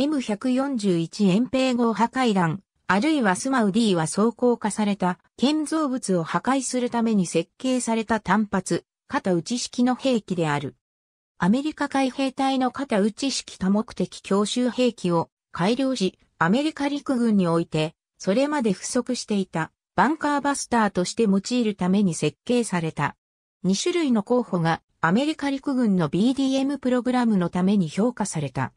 M141 延平号破壊弾、あるいはスマウ D は装甲化された建造物を破壊するために設計された単発、型打ち式の兵器である。アメリカ海兵隊の肩打ち式多目的強襲兵器を改良し、アメリカ陸軍において、それまで不足していたバンカーバスターとして用いるために設計された。2種類の候補がアメリカ陸軍の BDM プログラムのために評価された。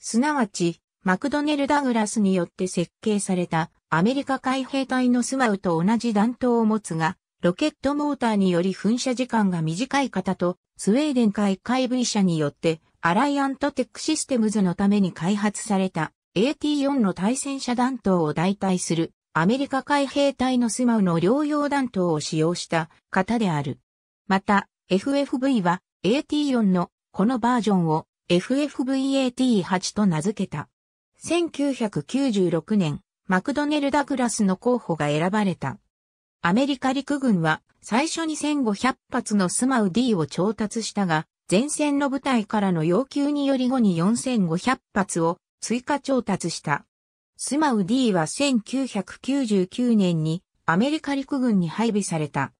すなわち、マクドネル・ダグラスによって設計されたアメリカ海兵隊のスマウと同じ弾頭を持つが、ロケットモーターにより噴射時間が短い方と、スウェーデン海海 V 社によって、アライアントテックシステムズのために開発された AT4 の対戦車弾頭を代替するアメリカ海兵隊のスマウの両用弾頭を使用した型である。また、FFV は AT4 のこのバージョンを FFVAT8 と名付けた。1996年、マクドネル・ダグラスの候補が選ばれた。アメリカ陸軍は最初に1500発のスマウ D を調達したが、前線の部隊からの要求により後に4500発を追加調達した。スマウ D は1999年にアメリカ陸軍に配備された。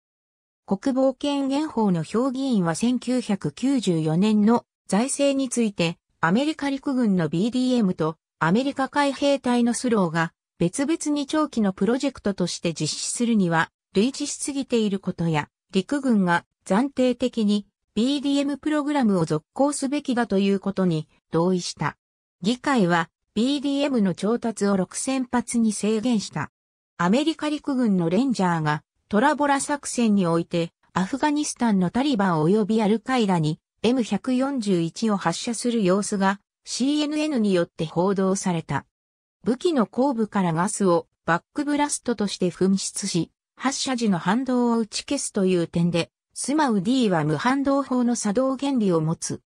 国防権限法の評議員は1994年の財政について、アメリカ陸軍の BDM とアメリカ海兵隊のスローが別々に長期のプロジェクトとして実施するには類似しすぎていることや、陸軍が暫定的に BDM プログラムを続行すべきだということに同意した。議会は BDM の調達を6000発に制限した。アメリカ陸軍のレンジャーがトラボラ作戦においてアフガニスタンのタリバン及びアルカイラに M141 を発射する様子が CNN によって報道された。武器の後部からガスをバックブラストとして噴出し、発射時の反動を打ち消すという点で、スマウ D は無反動法の作動原理を持つ。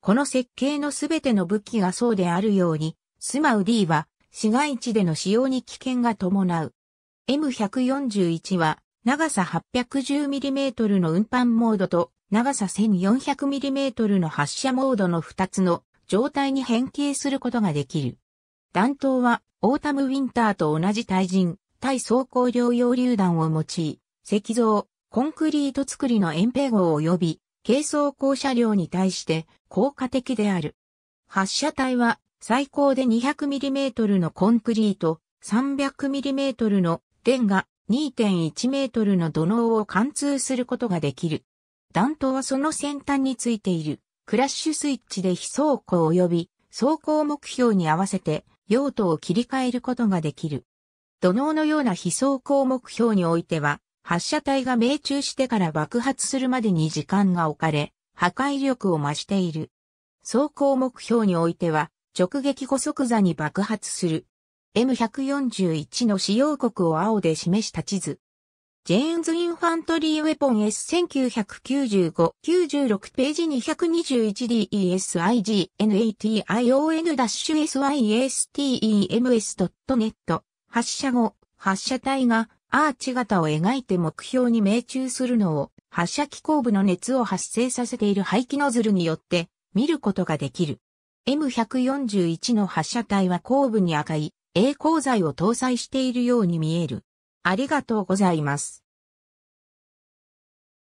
この設計のすべての武器がそうであるように、スマウ D は市街地での使用に危険が伴う。M141 は長さ 810mm の運搬モードと長さ 1400mm の発射モードの2つの状態に変形することができる。弾頭は、オータムウィンターと同じ対人、対装甲量用榴弾を用い、石像、コンクリート作りのン平号及び、軽装甲車両に対して効果的である。発射体は最高で 200mm のコンクリート、300mm の電が2.1メートルの土のうを貫通することができる。弾頭はその先端についているクラッシュスイッチで非走行及び走行目標に合わせて用途を切り替えることができる。土ののような非走行目標においては、発射体が命中してから爆発するまでに時間が置かれ、破壊力を増している。走行目標においては、直撃後即座に爆発する。M141 の使用国を青で示した地図。ジェーンズ・インファントリー・ウェポン S1995-96 ページ2 2 1 d e s i g n a t i o n s y s t e m s n e t 発射後、発射体がアーチ型を描いて目標に命中するのを発射機構部の熱を発生させている排気ノズルによって見ることができる。M141 の発射体は後部に赤い栄光剤を搭載しているように見える。ありがとうございます。